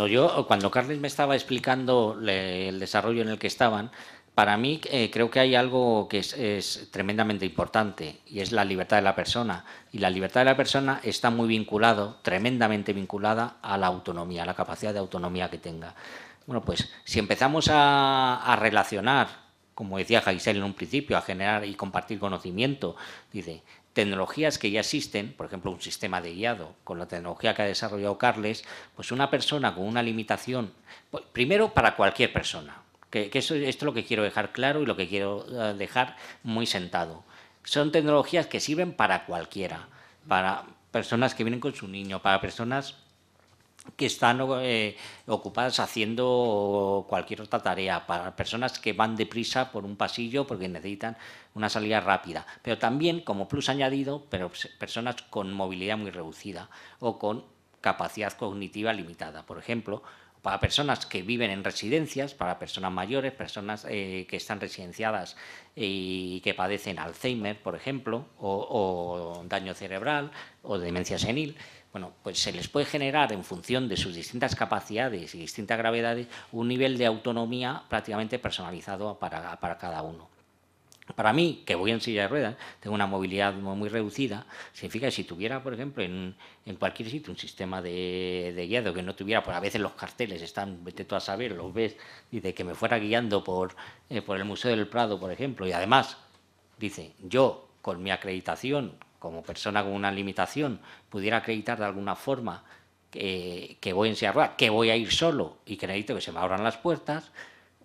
cuando yo, cuando Carles me estaba explicando el desarrollo en el que estaban, para mí eh, creo que hay algo que es, tremendamente importante y es la libertad de la persona. Y la libertad de la persona está muy vinculada, tremendamente vinculada a la autonomía, a la capacidad de autonomía que tenga. Bueno, pues si empezamos a, relacionar, como decía Jaisel en un principio, a generar y compartir conocimiento, dice, tecnologías que ya existen, por ejemplo, un sistema de guiado con la tecnología que ha desarrollado Carles, pues una persona con una limitación, pues, primero para cualquier persona, que, esto es lo que quiero dejar claro y lo que quiero eh, dejar muy sentado. Son tecnologías que sirven para cualquiera, para personas que vienen con su niño, para personas que están eh, ocupadas haciendo cualquier otra tarea, para personas que van deprisa por un pasillo porque necesitan una salida rápida, pero también como plus añadido, pero personas con movilidad muy reducida o con capacidad cognitiva limitada, por ejemplo, para personas que viven en residencias, para personas mayores, personas eh, que están residenciadas y que padecen Alzheimer, por ejemplo, o daño cerebral o demencia senil. Bueno, pues se les puede generar en función de sus distintas capacidades y distintas gravedades un nivel de autonomía prácticamente personalizado para, cada uno. Para mí, que voy en silla de ruedas, tengo una movilidad muy reducida, significa que si tuviera, por ejemplo, en, cualquier sitio un sistema de, guiado que no tuviera, pues a veces los carteles están, vete tú a saber, los ves, y de que me fuera guiando por, eh, por el Museo del Prado, por ejemplo, y además dice, yo con mi acreditación como persona con una limitación, pudiera acreditar de alguna forma que, voy que voy a ir solo y que necesito que se me abran las puertas,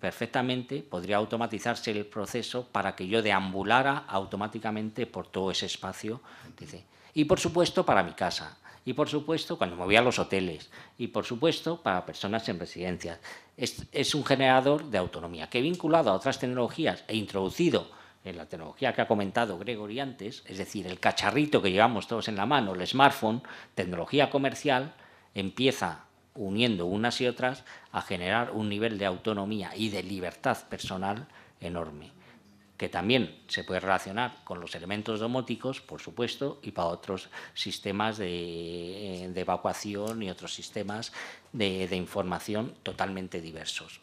perfectamente podría automatizarse el proceso para que yo deambulara automáticamente por todo ese espacio. Dice. Y por supuesto para mi casa, y por supuesto cuando me voy a los hoteles, y por supuesto para personas en residencias. Es, es un generador de autonomía que vinculado a otras tecnologías e introducido en la tecnología que ha comentado Gregory antes, es decir, el cacharrito que llevamos todos en la mano, el smartphone, tecnología comercial, empieza uniendo unas y otras a generar un nivel de autonomía y de libertad personal enorme, que también se puede relacionar con los elementos domóticos, por supuesto, y para otros sistemas de, eh, evacuación y otros sistemas de información totalmente diversos.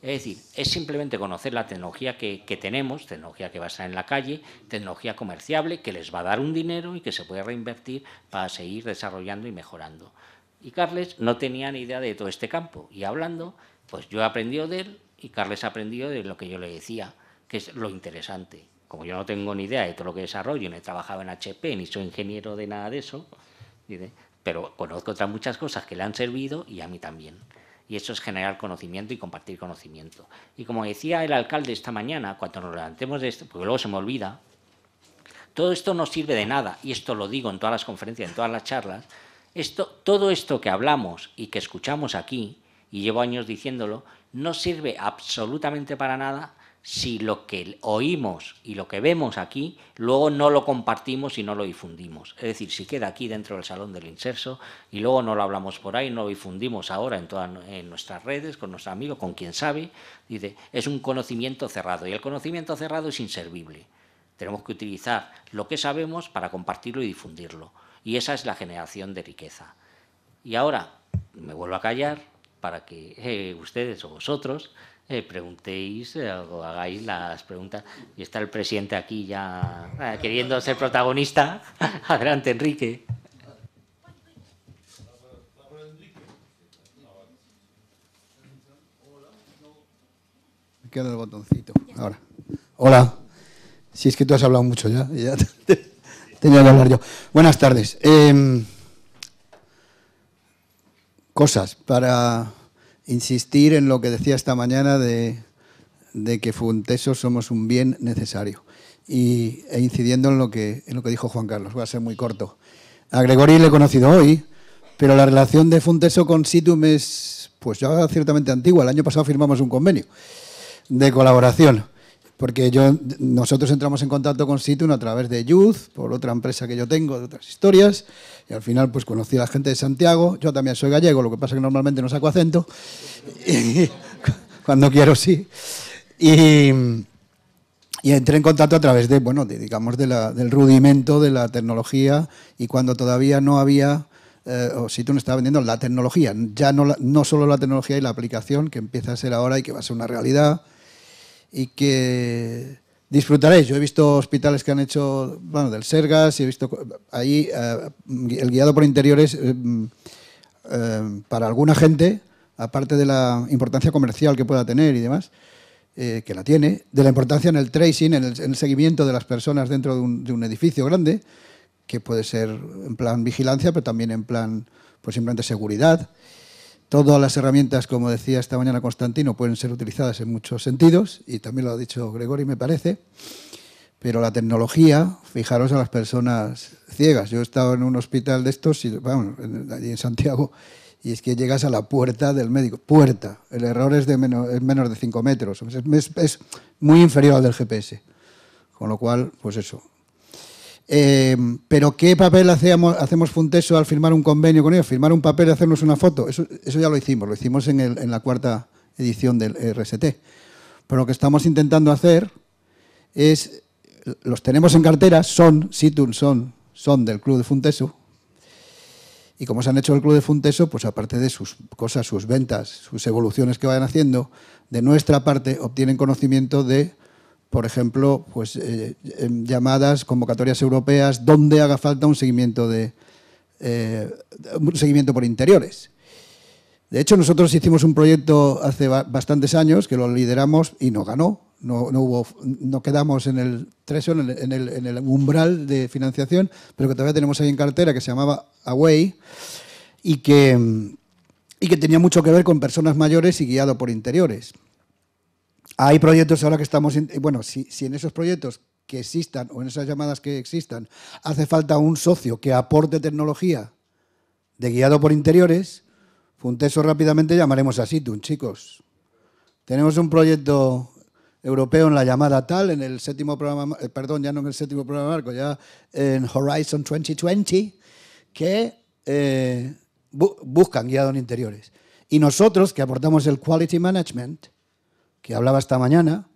Es decir, es simplemente conocer la tecnología que, tenemos, tecnología que va a estar en la calle, tecnología comerciable que les va a dar un dinero y que se puede reinvertir para seguir desarrollando y mejorando. Y Carles no tenía ni idea de todo este campo. Y hablando, pues yo he aprendido de él y Carles ha aprendido de lo que yo le decía, que es lo interesante. Como yo no tengo ni idea de todo lo que desarrollo, ni he trabajado en HP, ni soy ingeniero de nada de eso, pero conozco otras muchas cosas que le han servido y a mí también y eso es generar conocimiento y compartir conocimiento. Y como decía el alcalde esta mañana, cuando nos levantemos de esto, porque luego se me olvida, todo esto no sirve de nada, y esto lo digo en todas las conferencias, en todas las charlas, esto, todo esto que hablamos y que escuchamos aquí, y llevo años diciéndolo, no sirve absolutamente para nada si lo que oímos y lo que vemos aquí, luego no lo compartimos y no lo difundimos. Es decir, si queda aquí dentro del salón del inserso y luego no lo hablamos por ahí, no lo difundimos ahora en nuestras redes, con nuestros amigos, con quien sabe, dice, es un conocimiento cerrado y el conocimiento cerrado es inservible. Tenemos que utilizar lo que sabemos para compartirlo y difundirlo. Y esa es la generación de riqueza. Y ahora me vuelvo a callar para que eh, ustedes o vosotros eh, preguntéis, eh, o hagáis las preguntas. Y está el presidente aquí ya eh, queriendo ser protagonista. Adelante, Enrique. Me queda el botoncito. Ahora. Hola. Si es que tú has hablado mucho ya. ya tenía que hablar yo. Buenas tardes. Em, cosas para insistir en lo que decía esta mañana de, que Funteso somos un bien necesario y, e incidiendo en lo, que, en lo que dijo Juan Carlos. Voy a ser muy corto. A Gregory le he conocido hoy, pero la relación de Funteso con Situm es pues ya ciertamente antigua. El año pasado firmamos un convenio de colaboración porque yo, nosotros entramos en contacto con Situn a través de Youth, por otra empresa que yo tengo, de otras historias, y al final pues conocí a la gente de Santiago, yo también soy gallego, lo que pasa que normalmente no saco acento, cuando quiero sí, y, entré en contacto a través de, bueno, digamos, del rudimento de la tecnología, y cuando todavía no había... Eh, o Situn estaba vendiendo la tecnología, ya no, no solo la tecnología y la aplicación que empieza a ser ahora y que va a ser una realidad, y que disfrutaréis. Yo he visto hospitales que han hecho, bueno, del Sergas y he visto ahí eh, el guiado por interiores eh, eh, para alguna gente, aparte de la importancia comercial que pueda tener y demás, que la tiene, de la importancia en el tracing, en el, seguimiento de las personas dentro de un, de un, edificio grande, que puede ser en plan vigilancia, pero también en plan, pues simplemente seguridad. Todas las herramientas, como decía esta mañana Constantino, pueden ser utilizadas en muchos sentidos, y también lo ha dicho Gregory, me parece, pero la tecnología, fijaros a las personas ciegas. Yo he estado en un hospital de estos, y, bueno, allí en Santiago, y es que llegas a la puerta del médico. Puerta. El error es de menos, de 5 metros. es, muy inferior al del GPS. Con lo cual, pues eso, Em, pero ¿qué papel hacemos, hacemos Funteso al firmar un convenio con ellos? ¿Firmar un papel y hacernos una foto? Eso, ya lo hicimos, lo hicimos en, la cuarta edición del RST. Pero lo que estamos intentando hacer es, los tenemos en cartera, son, Situn son, son del Club de Funteso. Y como se han hecho el Club de Funteso, pues aparte de sus cosas, sus ventas, sus evoluciones que vayan haciendo, de nuestra parte obtienen conocimiento de por ejemplo, pues, eh, llamadas, convocatorias europeas, donde haga falta un seguimiento, eh, seguimiento por interiores. De hecho, nosotros hicimos un proyecto hace bastantes años que lo lideramos y no ganó. No, quedamos en el en el, umbral de financiación, pero que todavía tenemos ahí en cartera que se llamaba Away y que tenía mucho que ver con personas mayores y guiado por interiores. Hay proyectos ahora que estamos... Eh, bueno, si, en esos proyectos que existan o en esas llamadas que existan hace falta un socio que aporte tecnología de guiado por interiores, eso rápidamente llamaremos a Situn, chicos. Tenemos un proyecto europeo en la llamada tal, en el séptimo programa, eh, perdón, ya no en el séptimo programa marco, ya en Horizon 2020, que eh, buscan guiado en interiores. Y nosotros, que aportamos el quality management, que hablaba esta mañana,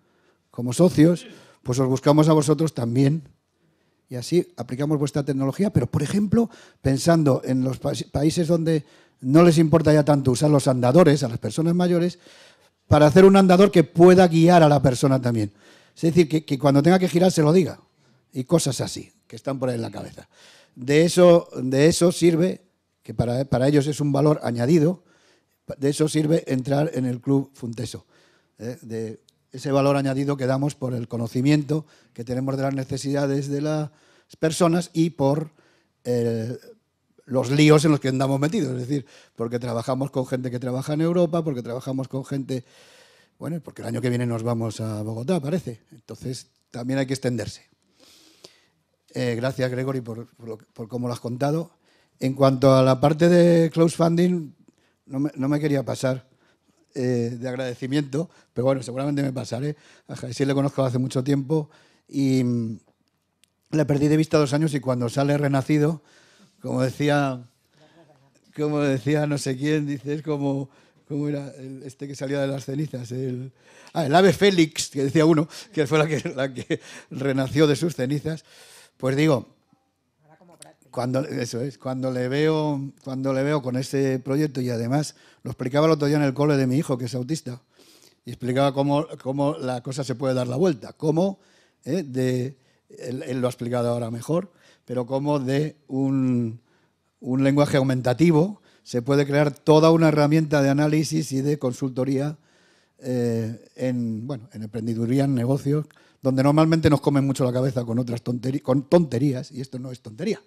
como socios, pues os buscamos a vosotros también. Y así aplicamos vuestra tecnología, pero por ejemplo, pensando en los países donde no les importa ya tanto usar los andadores a las personas mayores, para hacer un andador que pueda guiar a la persona también. Es decir, que, cuando tenga que girar se lo diga. Y cosas así, que están por ahí en la cabeza. De eso, de eso sirve, que para, para ellos es un valor añadido, de eso sirve entrar en el club Funteso. ¿eh? de ese valor añadido que damos por el conocimiento que tenemos de las necesidades de las personas y por eh, los líos en los que andamos metidos. Es decir, porque trabajamos con gente que trabaja en Europa, porque trabajamos con gente... Bueno, porque el año que viene nos vamos a Bogotá, parece. Entonces, también hay que extenderse. Eh, gracias, Gregory, por, cómo lo has contado. En cuanto a la parte de close funding, no me quería pasar. Eh, de agradecimiento, pero bueno, seguramente me pasaré. A le conozco hace mucho tiempo y mm, le perdí de vista dos años y cuando sale renacido, como decía, como decía no sé quién, dices, como... ¿Cómo era este que salía de las cenizas? El, ah, el ave Félix, que decía uno, que fue que, la que renació de sus cenizas. Pues digo, cuando, eso es, cuando le, veo, cuando le veo con este proyecto y además lo explicaba el otro día en el cole de mi hijo, que es autista, y explicaba cómo, la cosa se puede dar la vuelta, cómo eh, de, él, lo ha explicado ahora mejor, pero cómo de un, lenguaje aumentativo se puede crear toda una herramienta de análisis y de consultoría eh, en, bueno, en emprendeduría, en negocios, donde normalmente nos comen mucho la cabeza con otras tonterías, con tonterías y esto no es tontería.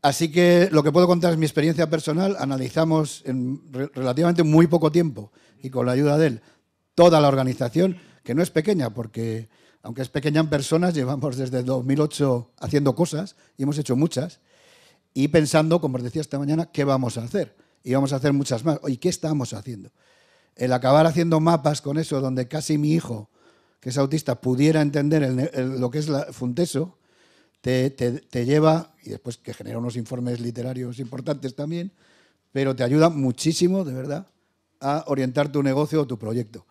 Así que lo que puedo contar es mi experiencia personal. Analizamos en relativamente muy poco tiempo y con la ayuda de él toda la organización, que no es pequeña, porque aunque es pequeña en personas, llevamos desde 2008 haciendo cosas y hemos hecho muchas y pensando, como os decía esta mañana, qué vamos a hacer. Y vamos a hacer muchas más. ¿Y qué estamos haciendo? El acabar haciendo mapas con eso, donde casi mi hijo que es autista, pudiera entender lo que es la Funteso, te, lleva, y después que genera unos informes literarios importantes también, pero te ayuda muchísimo, de verdad, a orientar tu negocio o tu proyecto.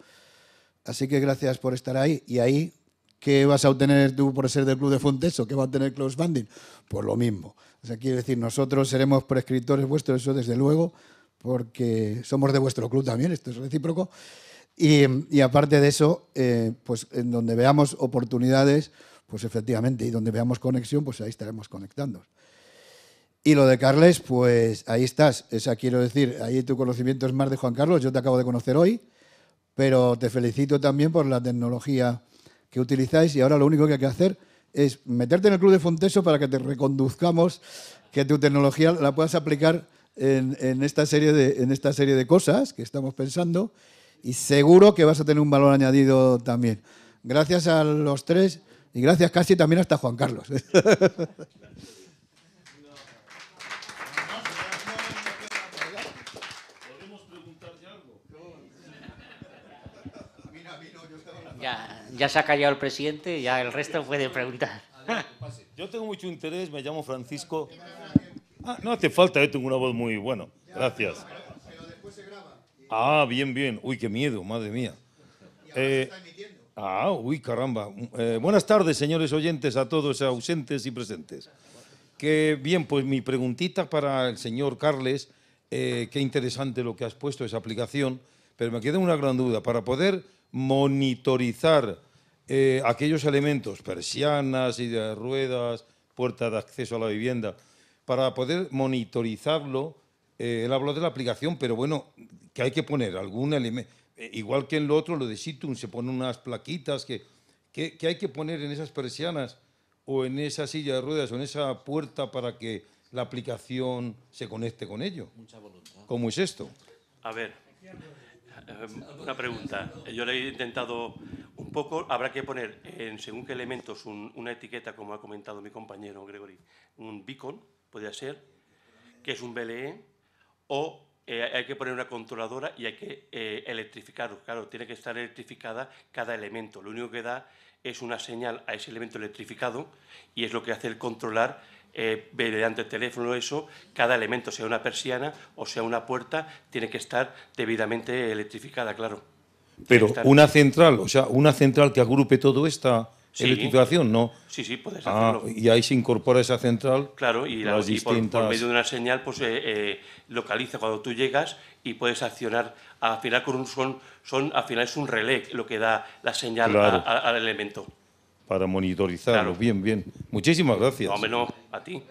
Así que gracias por estar ahí. Y ahí, ¿qué vas a obtener tú por ser del Club de Funteso? ¿Qué va a obtener Close Funding? Pues lo mismo. O sea, quiere decir, nosotros seremos prescriptores vuestros, eso desde luego, porque somos de vuestro club también, esto es recíproco. Y, aparte de eso, eh, pues en donde veamos oportunidades, pues efectivamente, y donde veamos conexión, pues ahí estaremos conectando. Y lo de Carles, pues ahí estás. esa ah, quiero decir, ahí tu conocimiento es más de Juan Carlos, yo te acabo de conocer hoy, pero te felicito también por la tecnología que utilizáis y ahora lo único que hay que hacer es meterte en el Club de Fonteso para que te reconduzcamos, que tu tecnología la puedas aplicar en, esta, serie en esta serie de cosas que estamos pensando y seguro que vas a tener un valor añadido también. Gracias a los tres y gracias casi también hasta Juan Carlos. Ya, ya, se ha callado el presidente, ya el resto puede preguntar. Yo tengo mucho interés, me llamo Francisco. Ah, no hace falta, yo tengo una voz muy buena. Gracias. Ah, bien, bien. Uy, qué miedo, madre mía. Eh, ah, uy, caramba. Eh, buenas tardes, señores oyentes, a todos ausentes y presentes. Qué bien, pues mi preguntita para el señor Carles. Eh, qué interesante lo que has puesto, esa aplicación. Pero me queda una gran duda. Para poder monitorizar aquellos elementos, persianas y de ruedas, puerta de acceso a la vivienda, para poder monitorizarlo, él habló de la aplicación, pero bueno, que hay que poner algún elemento, eh, igual que en lo otro, lo de situm, se ponen unas plaquitas que, que, hay que poner en esas persianas o en esa silla de ruedas o en esa puerta para que la aplicación se conecte con ello. ¿Cómo es esto? A ver, eh, una pregunta. Yo le he intentado un poco, habrá que poner en según qué elementos una etiqueta, como ha comentado mi compañero Gregory, un beacon, podría ser, que es un BLE, o eh, hay que poner una controladora y hay que eh, electrificar, Claro, tiene que estar electrificada cada elemento. Lo único que da es una señal a ese elemento electrificado y es lo que hace el controlar eh, mediante el teléfono eso, cada elemento, sea una persiana o sea una puerta, tiene que estar debidamente electrificada, claro. Pero una central, o sea, una central que agrupe todo esta Sí. ¿no? Sí, sí, puedes ah, hacerlo. y ahí se incorpora esa central. Claro, y, las por, medio de una señal pues eh, eh, localiza cuando tú llegas y puedes accionar. Al final, con un, son, son, al final es un relé lo que da la señal al elemento. Para monitorizarlo. Bien, bien. Muchísimas gracias. No, menos a ti.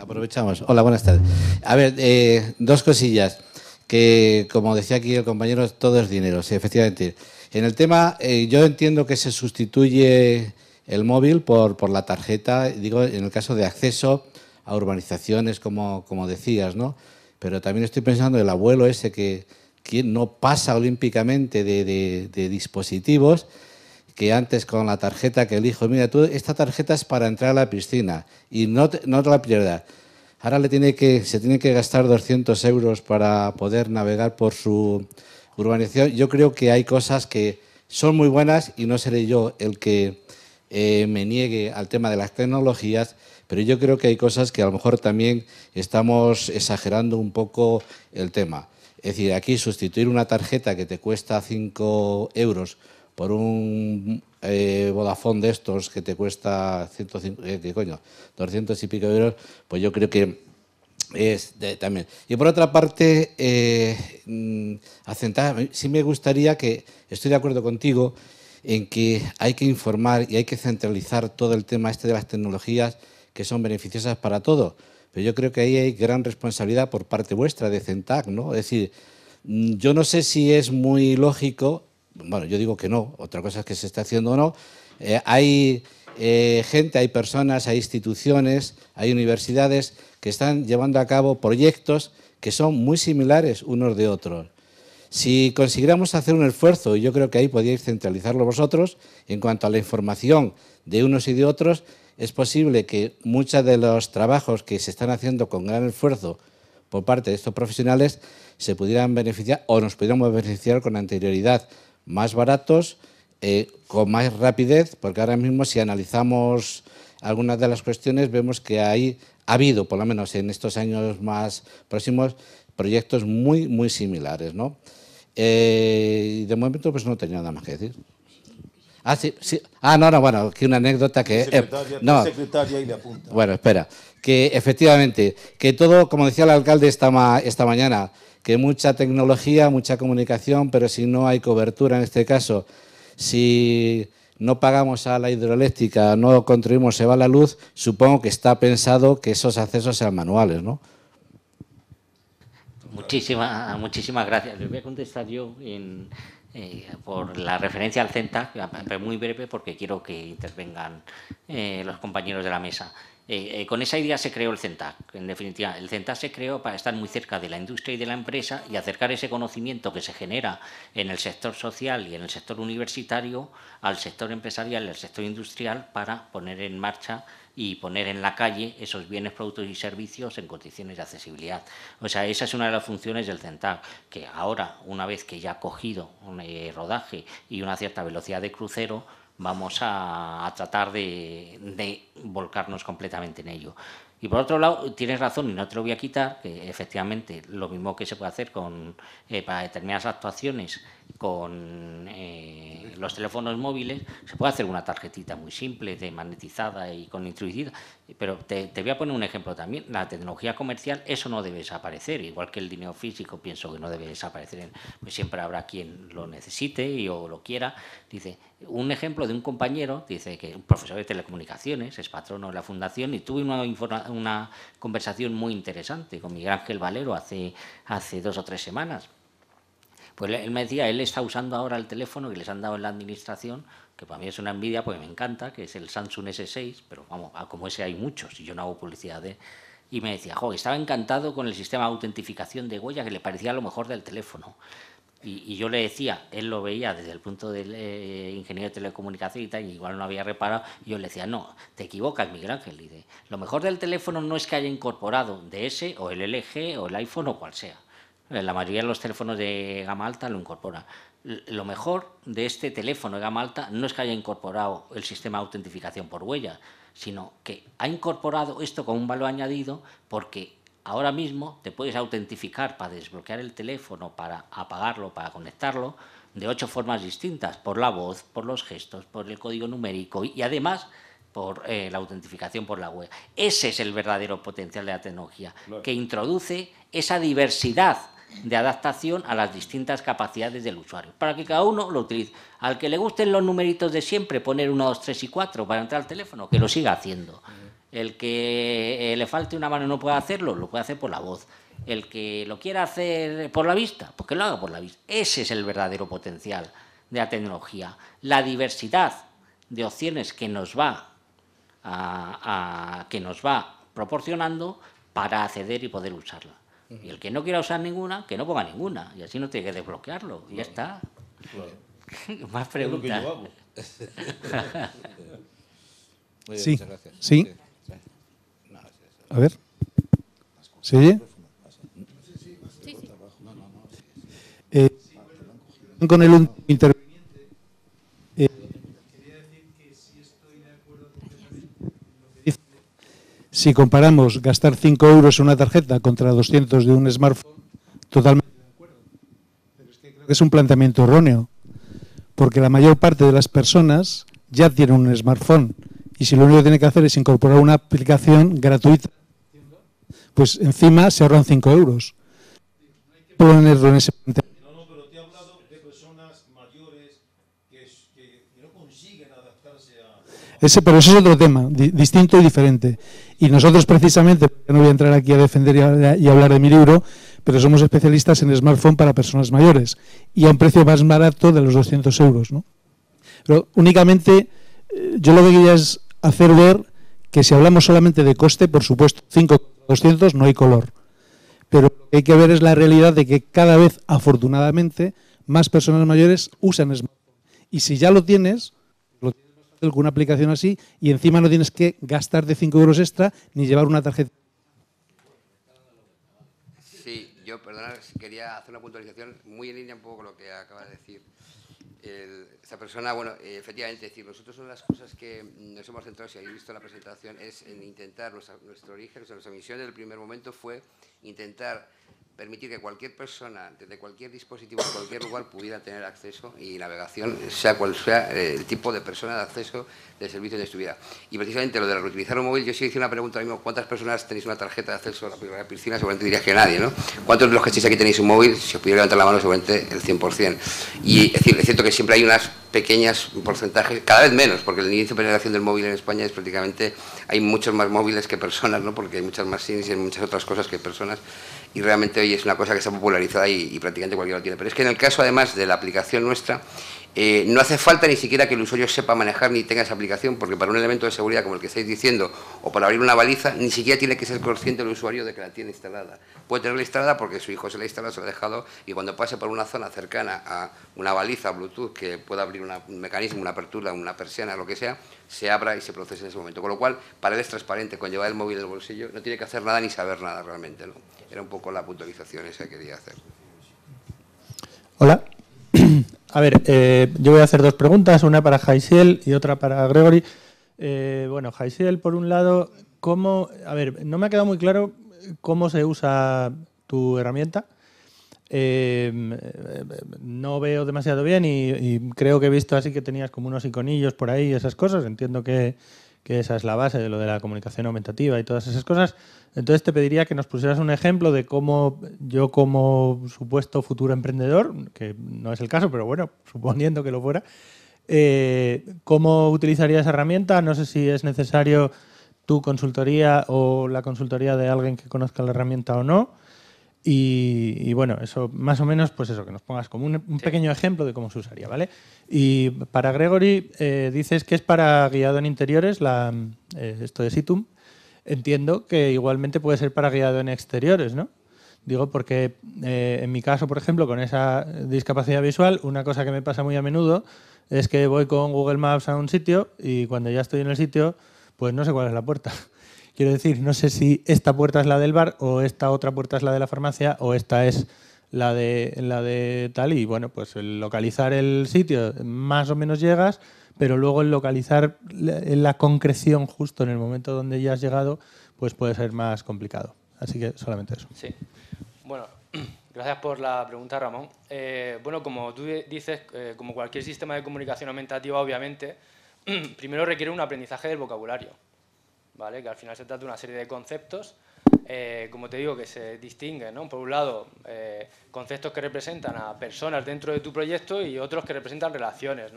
aprovechamos. Hola, buenas tardes. A ver, eh, dos cosillas. Que, como decía aquí el compañero, todo es dinero. Sí, efectivamente. En el tema, eh, yo entiendo que se sustituye el móvil por, la tarjeta, digo, en el caso de acceso a urbanizaciones, como, decías, ¿no? Pero también estoy pensando el abuelo ese que, no pasa olímpicamente de, dispositivos, que antes con la tarjeta que elijo, mira, tú, esta tarjeta es para entrar a la piscina y no, no la prioridad. Ahora le tiene que, se tiene que gastar 200 euros para poder navegar por su urbanización, yo creo que hay cosas que son muy buenas y no seré yo el que eh, me niegue al tema de las tecnologías, pero yo creo que hay cosas que a lo mejor también estamos exagerando un poco el tema. Es decir, aquí sustituir una tarjeta que te cuesta 5 euros por un eh, Vodafone de estos que te cuesta 200 eh, y pico euros, pues yo creo que este, también. Y por otra parte, eh, mm, acentar, sí me gustaría que, estoy de acuerdo contigo, en que hay que informar y hay que centralizar todo el tema este de las tecnologías que son beneficiosas para todos. Pero yo creo que ahí hay gran responsabilidad por parte vuestra de CENTAC, ¿no? Es decir, mm, yo no sé si es muy lógico, bueno, yo digo que no, otra cosa es que se está haciendo o no, eh, hay eh, gente, hay personas, hay instituciones, hay universidades que están llevando a cabo proyectos que son muy similares unos de otros. Si consiguiéramos hacer un esfuerzo, y yo creo que ahí podíais centralizarlo vosotros, en cuanto a la información de unos y de otros, es posible que muchos de los trabajos que se están haciendo con gran esfuerzo por parte de estos profesionales se pudieran beneficiar o nos pudiéramos beneficiar con anterioridad, más baratos, eh, con más rapidez, porque ahora mismo si analizamos algunas de las cuestiones vemos que hay ha habido, por lo menos en estos años más próximos, proyectos muy, muy similares, ¿no? Eh, de momento, pues no tenía nada más que decir. Ah, sí, sí. ah, no, no, bueno, que una anécdota que... Eh, Secretaria, no. y le apunta. Bueno, espera, que efectivamente, que todo, como decía el alcalde esta, esta mañana, que mucha tecnología, mucha comunicación, pero si no hay cobertura en este caso, si no pagamos a la hidroeléctrica, no construimos, se va la luz, supongo que está pensado que esos accesos sean manuales, ¿no? Muchísimas, muchísimas gracias. voy a contestar yo eh, por la referencia al CENTA, muy breve porque quiero que intervengan eh, los compañeros de la mesa. Eh, eh, con esa idea se creó el CENTAC. En definitiva, el CENTAC se creó para estar muy cerca de la industria y de la empresa y acercar ese conocimiento que se genera en el sector social y en el sector universitario al sector empresarial al sector industrial para poner en marcha y poner en la calle esos bienes, productos y servicios en condiciones de accesibilidad. O sea, esa es una de las funciones del CENTAC, que ahora, una vez que ya ha cogido un eh, rodaje y una cierta velocidad de crucero, vamos a, tratar de, volcarnos completamente en ello. Y por otro lado, tienes razón y no te lo voy a quitar, que efectivamente lo mismo que se puede hacer con, eh, para determinadas actuaciones con eh, los teléfonos móviles, se puede hacer una tarjetita muy simple, de magnetizada y con introducida. Pero te, voy a poner un ejemplo también. La tecnología comercial, eso no debe desaparecer. Igual que el dinero físico, pienso que no debe desaparecer. Pues siempre habrá quien lo necesite y, o lo quiera. Dice, un ejemplo de un compañero, dice que un profesor de telecomunicaciones, es patrono de la fundación, y tuve una, una conversación muy interesante con Miguel Ángel Valero hace, hace dos o tres semanas pues él me decía, él está usando ahora el teléfono que les han dado en la administración, que para mí es una envidia porque me encanta, que es el Samsung S6, pero vamos, ah, como ese hay muchos y yo no hago publicidad de... Y me decía, jo, estaba encantado con el sistema de autentificación de huella que le parecía lo mejor del teléfono. Y, yo le decía, él lo veía desde el punto del eh, ingeniero de telecomunicación y tal, y igual no había reparado, y yo le decía, no, te equivocas, Miguel Ángel. lo mejor del teléfono no es que haya incorporado DS o el LG o el iPhone o cual sea. Eh, la mayoría de los teléfonos de gama alta lo incorpora. Lo mejor de este teléfono de gama alta no es que haya incorporado el sistema de autentificación por huella, sino que ha incorporado esto con un valor añadido porque ahora mismo te puedes autentificar para desbloquear el teléfono, para apagarlo, para conectarlo, de ocho formas distintas, por la voz, por los gestos, por el código numérico y, además por eh, la autentificación por la web. Ese es el verdadero potencial de la tecnología, que introduce esa diversidad de adaptación a las distintas capacidades del usuario, para que cada uno lo utilice. Al que le gusten los numeritos de siempre, poner 1, 2, 3 y 4 para entrar al teléfono, que lo siga haciendo. El que eh, le falte una mano y no pueda hacerlo, lo puede hacer por la voz. El que lo quiera hacer por la vista, pues que lo haga por la vista. Ese es el verdadero potencial de la tecnología. La diversidad de opciones que nos va a que nos va proporcionando para acceder y poder usarla. Y el que no quiera usar ninguna, que no ponga ninguna. Y así no tiene que desbloquearlo. Y ya está. Más preguntas. sí. Sí. A ver. Sí, sí. Eh, con el si comparamos gastar 5 euros en una tarjeta contra 200 de un smartphone, totalmente de acuerdo. Pero es que creo que es un planteamiento erróneo, porque la mayor parte de las personas ya tienen un smartphone y si lo único que tiene que hacer es incorporar una aplicación gratuita, pues encima se ahorran 5 euros. Ponerlo en ese no, pero Ese, es otro tema, distinto y diferente. Y nosotros precisamente, no voy a entrar aquí a defender y, hablar de mi libro, pero somos especialistas en smartphone para personas mayores y a un precio más barato de los 200 euros. ¿no? Pero únicamente eh, yo lo que quería es hacer ver que si hablamos solamente de coste, por supuesto, 5 200 no hay color. Pero lo que hay que ver es la realidad de que cada vez, afortunadamente, más personas mayores usan smartphone. Y si ya lo tienes, alguna aplicación así y encima no tienes que gastar de 5 euros extra ni llevar una tarjeta. Sí, yo, perdona, quería hacer una puntualización muy en línea un poco con lo que acaba de decir. El, esta persona, bueno, eh, efectivamente, nosotros una de las cosas que nos hemos centrado, si habéis visto la presentación, es en intentar, nuestro origen, nuestra, misión en el primer momento fue intentar permitir que cualquier persona, desde cualquier dispositivo, en cualquier lugar, pudiera tener acceso y navegación, sea cual sea eh, el tipo de persona de acceso del servicio de estuviera. Y precisamente lo de reutilizar un móvil, yo sí hice una pregunta mismo, ¿cuántas personas tenéis una tarjeta de acceso a la piscina? Seguramente diría que nadie, ¿no? ¿Cuántos de los que estáis aquí tenéis un móvil? Si os pudiera levantar la mano, seguramente el 100%. Y es, decir, es cierto que siempre hay unas pequeñas porcentajes, cada vez menos, porque el inicio de penetración del móvil en España es prácticamente, hay muchos más móviles que personas, ¿no? Porque hay muchas más cines y muchas otras cosas que personas, y realmente y es una cosa que ha popularizado y, y prácticamente cualquiera lo tiene. Pero es que en el caso además de la aplicación nuestra eh, no hace falta ni siquiera que el usuario sepa manejar ni tenga esa aplicación, porque para un elemento de seguridad como el que estáis diciendo, o para abrir una baliza, ni siquiera tiene que ser consciente el usuario de que la tiene instalada. Puede tenerla instalada porque su hijo se la ha instalado, se la ha dejado, y cuando pase por una zona cercana a una baliza Bluetooth que pueda abrir un mecanismo, una apertura, una persiana, lo que sea, se abra y se procese en ese momento. Con lo cual, para él es transparente, cuando lleva el móvil en el bolsillo, no tiene que hacer nada ni saber nada realmente. ¿no? Era un poco la puntualización esa que quería hacer. Hola. A ver, eh, yo voy a hacer dos preguntas, una para Jaisiel y otra para Gregory. Eh, bueno, Jaisiel, por un lado, ¿cómo, a ver, no me ha quedado muy claro cómo se usa tu herramienta. Eh, no veo demasiado bien y, y, creo que he visto así que tenías como unos iconillos por ahí y esas cosas. Entiendo que, que esa es la base de lo de la comunicación aumentativa y todas esas cosas. Entonces te pediría que nos pusieras un ejemplo de cómo yo como supuesto futuro emprendedor, que no es el caso, pero bueno, suponiendo que lo fuera, eh, cómo utilizaría esa herramienta. No sé si es necesario tu consultoría o la consultoría de alguien que conozca la herramienta o no. Y, bueno, eso más o menos, pues eso, que nos pongas como un, pequeño ejemplo de cómo se usaría, ¿vale? Y para Gregory, eh, dices que es para guiado en interiores, la, eh, esto de Situm. Entiendo que igualmente puede ser para guiado en exteriores, ¿no? Digo, porque eh, en mi caso, por ejemplo, con esa discapacidad visual, una cosa que me pasa muy a menudo es que voy con Google Maps a un sitio y cuando ya estoy en el sitio, pues no sé cuál es la puerta. Quiero decir, no sé si esta puerta es la del bar o esta otra puerta es la de la farmacia o esta es la de, la de tal y bueno, pues el localizar el sitio más o menos llegas, pero luego el localizar la, la concreción justo en el momento donde ya has llegado, pues puede ser más complicado. Así que solamente eso. Sí. Bueno, gracias por la pregunta, Ramón. Eh, bueno, como tú dices, eh, como cualquier sistema de comunicación aumentativa, obviamente, primero requiere un aprendizaje del vocabulario que al final se trata de una serie de conceptos, eh, como te digo, que se distinguen. Por un lado, eh, conceptos que representan a personas dentro de tu proyecto y otros que representan relaciones.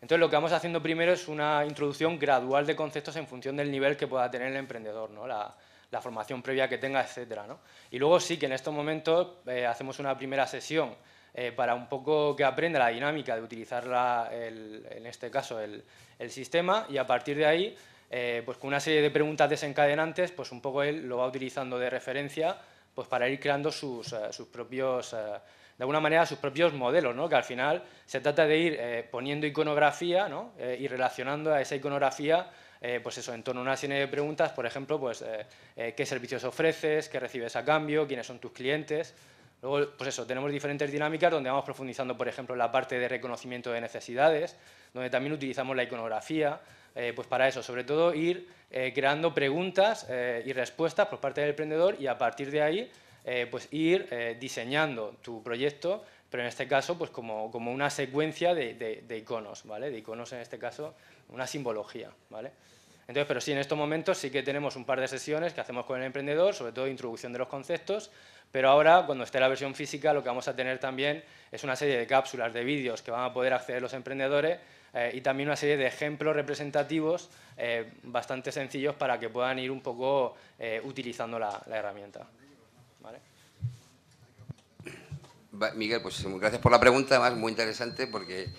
Entonces, lo que vamos haciendo primero es una introducción gradual de conceptos en función del nivel que pueda tener el emprendedor, la, formación previa que tenga, etc. Y luego sí que en estos momentos eh, hacemos una primera sesión para un poco que aprenda la dinámica de utilizar, en este caso, el, sistema y a partir de ahí eh, pues con una serie de preguntas desencadenantes, pues un poco él lo va utilizando de referencia pues para ir creando sus, eh, propios, eh, de alguna manera, sus propios modelos, ¿no? que al final se trata de ir poniendo iconografía ¿no? y relacionando a esa iconografía pues eso, en torno a una serie de preguntas, por ejemplo, pues, qué servicios ofreces, qué recibes a cambio, quiénes son tus clientes. Luego, pues eso, tenemos diferentes dinámicas donde vamos profundizando, por ejemplo, la parte de reconocimiento de necesidades, donde también utilizamos la iconografía, eh, pues para eso, sobre todo ir eh, creando preguntas eh, y respuestas por parte del emprendedor y a partir de ahí pues ir diseñando tu proyecto, pero en este caso pues como, una secuencia de, de iconos, ¿vale? de iconos en este caso, una simbología. ¿vale? Entonces, pero sí, en estos momentos sí que tenemos un par de sesiones que hacemos con el emprendedor, sobre todo introducción de los conceptos, pero ahora, cuando esté la versión física, lo que vamos a tener también es una serie de cápsulas, de vídeos que van a poder acceder los emprendedores eh, y también una serie de ejemplos representativos eh, bastante sencillos para que puedan ir un poco eh, utilizando la, herramienta. ¿Vale? Miguel, pues gracias por la pregunta, además muy interesante porque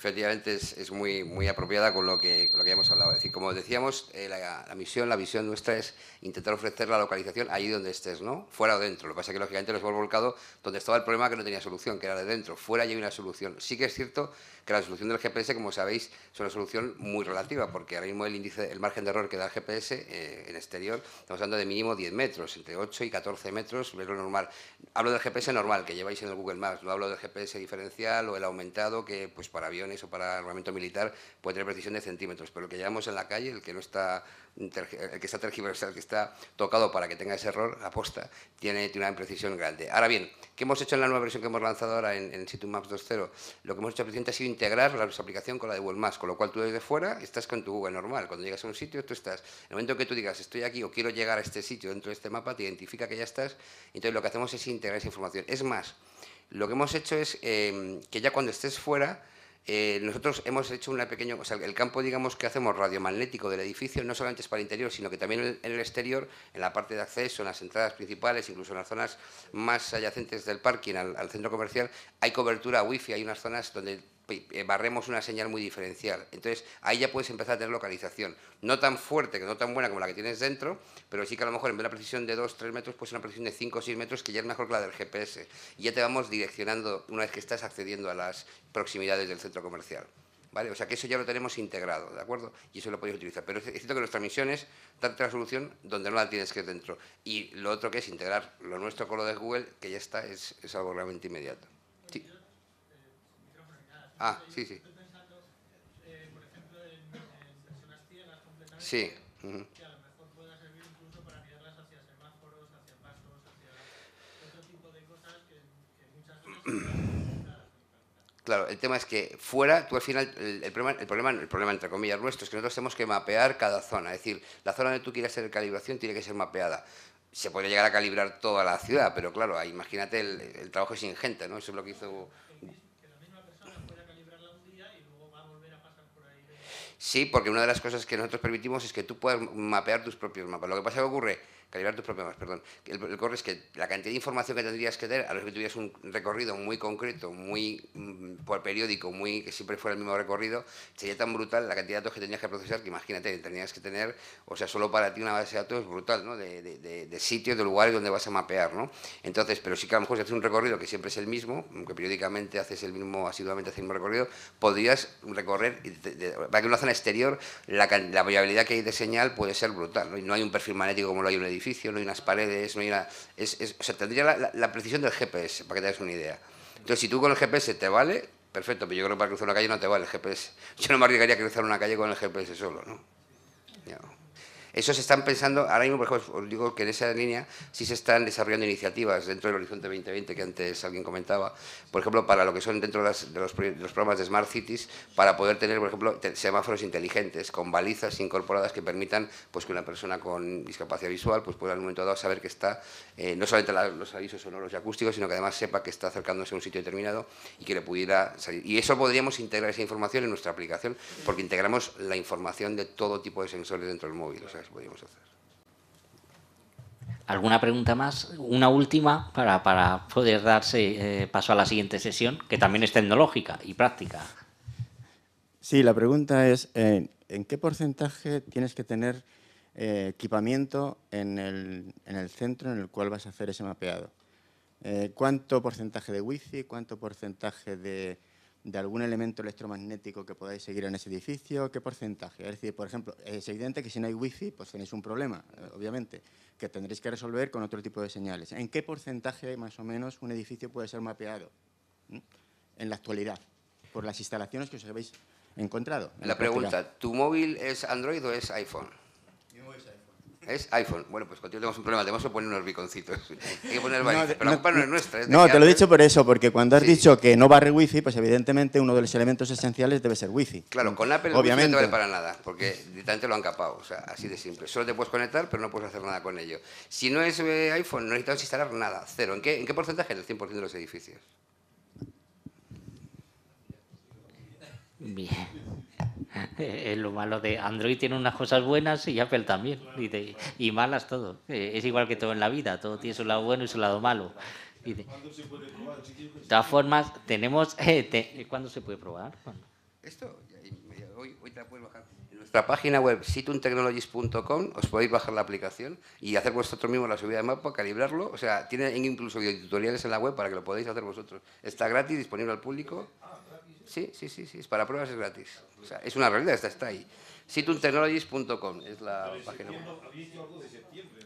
efectivamente es, muy, muy apropiada con lo que, lo que hemos hablado. decir, como decíamos, eh, la, misión, la visión nuestra es intentar ofrecer la localización ahí donde estés, ¿no? Fuera o dentro. Lo que pasa es que, lógicamente, nos hemos volcado donde estaba el problema que no tenía solución, que era de dentro. Fuera ya hay una solución. Sí que es cierto que la solución del GPS, como sabéis, es una solución muy relativa, porque ahora mismo el índice, el margen de error que da el GPS eh, en exterior, estamos hablando de mínimo 10 metros, entre 8 y 14 metros, es lo normal. Hablo del GPS normal que lleváis en el Google Maps, no hablo del GPS diferencial o el aumentado, que pues para aviones o para armamento militar puede tener precisión de centímetros, pero lo que llevamos en la calle, el que no está el que está tergiversado, el que está tocado para que tenga ese error, aposta, tiene, una imprecisión grande. Ahora bien, ¿qué hemos hecho en la nueva versión que hemos lanzado ahora en, en Maps 2.0? Lo que hemos hecho ha sido integrar la aplicación con la de Google Maps, con lo cual tú desde fuera estás con tu Google normal. Cuando llegas a un sitio, tú estás. En el momento que tú digas, estoy aquí o quiero llegar a este sitio dentro de este mapa, te identifica que ya estás. Entonces lo que hacemos es integrar esa información. Es más, lo que hemos hecho es eh, que ya cuando estés fuera, eh, nosotros hemos hecho una pequeña... O el campo, digamos, que hacemos radiomagnético del edificio no solamente es para el interior, sino que también en el exterior, en la parte de acceso, en las entradas principales, incluso en las zonas más adyacentes del parking al, al centro comercial, hay cobertura wifi, hay unas zonas donde eh, barremos una señal muy diferencial. Entonces, ahí ya puedes empezar a tener localización. No tan fuerte, que no tan buena como la que tienes dentro, pero sí que a lo mejor en vez de una precisión de 2, 3 metros, pues una precisión de 5 o 6 metros, que ya es mejor que la del GPS. Y ya te vamos direccionando una vez que estás accediendo a las proximidades del centro comercial. ¿Vale? O sea que eso ya lo tenemos integrado, ¿de acuerdo? Y eso lo podéis utilizar. Pero es cierto que nuestra misión es darte la solución donde no la tienes que dentro. Y lo otro que es integrar lo nuestro con lo de Google, que ya está, es algo realmente inmediato. Ah, sí, sí. Eh, eh, por ejemplo, en, completamente. Sí. incluso para guiarlas hacia semáforos, hacia pasos, hacia otro tipo de cosas que, muchas claro, el tema es que fuera, tú al final, el, problema, el, problema, el problema entre comillas nuestro es que nosotros tenemos que mapear cada zona. Es decir, la zona donde tú quieras hacer calibración tiene que ser mapeada se puede llegar a calibrar toda la ciudad, pero claro, imagínate, el, el trabajo es ingente, ¿no? Eso es lo que hizo... Sí, porque una de las cosas que nosotros permitimos es que tú puedas mapear tus propios mapas. Lo que pasa que ocurre calibrar tus problemas, perdón. El, el, corre es que la cantidad de información que tendrías que tener, a lo que tuvieras un recorrido muy concreto, muy mm, por periódico, muy que siempre fuera el mismo recorrido, sería tan brutal la cantidad de datos que tenías que procesar que imagínate, tenías que tener, o sea, solo para ti una base de datos brutal, ¿no? De, de, de, sitios, de lugares donde vas a mapear, ¿no? Entonces, pero si, que a lo mejor si haces un recorrido que siempre es el mismo, aunque periódicamente haces el mismo, asiduamente haces el mismo recorrido, podrías recorrer, para que en una zona exterior, la, variabilidad que hay de señal puede ser brutal, ¿no? Y no hay un perfil magnético como lo hay en un no hay unas paredes, no hay una... Es, es, o sea, tendría la, precisión del GPS, para que te hagas una idea. Entonces, si tú con el GPS te vale, perfecto, pero yo creo que para cruzar una calle no te vale el GPS. Yo no me arriesgaría a cruzar una calle con el GPS solo, ¿no? no. Eso se están pensando, ahora mismo, por ejemplo, os digo que en esa línea sí se están desarrollando iniciativas dentro del Horizonte 2020, que antes alguien comentaba, por ejemplo, para lo que son dentro de, los, programas de Smart Cities, para poder tener, por ejemplo, semáforos inteligentes con balizas incorporadas que permitan pues, que una persona con discapacidad visual pues, pueda en un momento dado saber que está, eh, no solamente los avisos sonoros y acústicos, sino que además sepa que está acercándose a un sitio determinado y que le pudiera salir. Y eso podríamos integrar esa información en nuestra aplicación, porque integramos la información de todo tipo de sensores dentro del móvil. Podemos hacer. ¿Alguna pregunta más? Una última para, poder darse eh, paso a la siguiente sesión, que también es tecnológica y práctica. Sí, la pregunta es, eh, ¿en qué porcentaje tienes que tener eh, equipamiento en el, en el, centro en el cual vas a hacer ese mapeado? ¿Cuánto porcentaje de wifi, cuánto porcentaje de de algún elemento electromagnético que podáis seguir en ese edificio, qué porcentaje. Es decir, por ejemplo, es evidente que si no hay wifi, pues tenéis un problema, eh, obviamente, que tendréis que resolver con otro tipo de señales. ¿En qué porcentaje, más o menos, un edificio puede ser mapeado en la actualidad por las instalaciones que os habéis encontrado? la pregunta, ¿tu móvil es Android o es iPhone? es iPhone. Bueno, pues cuando tenemos un problema, tenemos que poner unos biconcitos. Hay que poner no, pero la culpa no es nuestra. ¿eh? no, te lo he dicho por eso, porque cuando has dicho que no barre wifi, pues evidentemente uno de los elementos esenciales debe ser wifi. Claro, con Apple Obviamente. no vale para nada, porque directamente lo han capado, o sea, así de simple. Solo te puedes conectar, pero no puedes hacer nada con ello. Si no es eh, iPhone, no necesitas instalar nada, cero. ¿En qué, en qué porcentaje? En el 100% de los edificios. Bien es eh, lo malo de Android tiene unas cosas buenas y Apple también, y, y malas todo. Eh, es igual que todo en la vida, todo tiene su lado bueno y su lado malo. Y de, pues. de todas formas, tenemos... Eh, ¿Cuándo se puede probar? Esto, hoy, te la puedes bajar. En nuestra página web, situntechnologies.com, os podéis bajar la aplicación y hacer vosotros mismos la subida de mapa, calibrarlo. O sea, tiene incluso videotutoriales en la web para que lo podáis hacer vosotros. Está gratis, disponible al público sí, sí, sí, sí, para pruebas es gratis. O sea, es una realidad, está, ahí. Situntechnologies.com es la página web.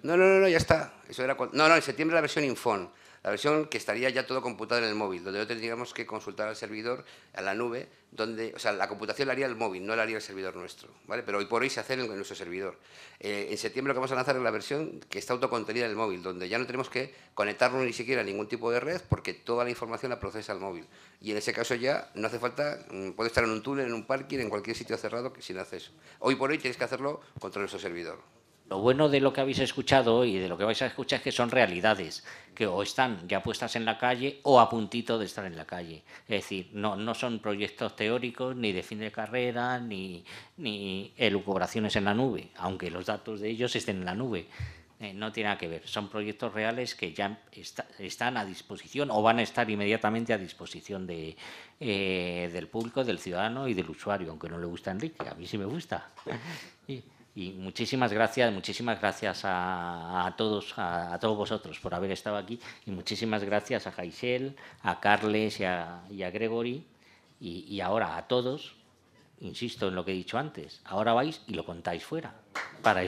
No, no, no, ya está. Eso era, no, no, en septiembre la versión Infon. La versión que estaría ya todo computado en el móvil, donde no tendríamos que consultar al servidor, a la nube, donde, o sea, la computación la haría el móvil, no la haría el servidor nuestro, ¿vale? Pero hoy por hoy se hace en, nuestro servidor. Eh, en septiembre lo que vamos a lanzar es la versión que está autocontenida en el móvil, donde ya no tenemos que conectarnos ni siquiera a ningún tipo de red, porque toda la información la procesa el móvil. Y en ese caso ya no hace falta, mm, puede estar en un túnel, en un parking, en cualquier sitio cerrado, sin acceso. Hoy por hoy tienes que hacerlo contra nuestro servidor. Lo bueno de lo que habéis escuchado y de lo que vais a escuchar es que son realidades, que o están ya puestas en la calle o a puntito de estar en la calle. Es decir, no, no son proyectos teóricos, ni de fin de carrera, ni, ni elucubraciones en la nube, aunque los datos de ellos estén en la nube. Eh, no tiene nada que ver, son proyectos reales que ya están a disposición o van a estar inmediatamente a disposición de, eh, del público, del ciudadano y del usuario, aunque no le gusta a Enrique, a mí sí me gusta. y, Y muchísimas gracias, muchísimas gracias a, todos, a, todos vosotros por haber estado aquí y muchísimas gracias a Jaisel, a Carles y a, Gregory y, ahora a todos, insisto en lo que he dicho antes, ahora vais y lo contáis fuera para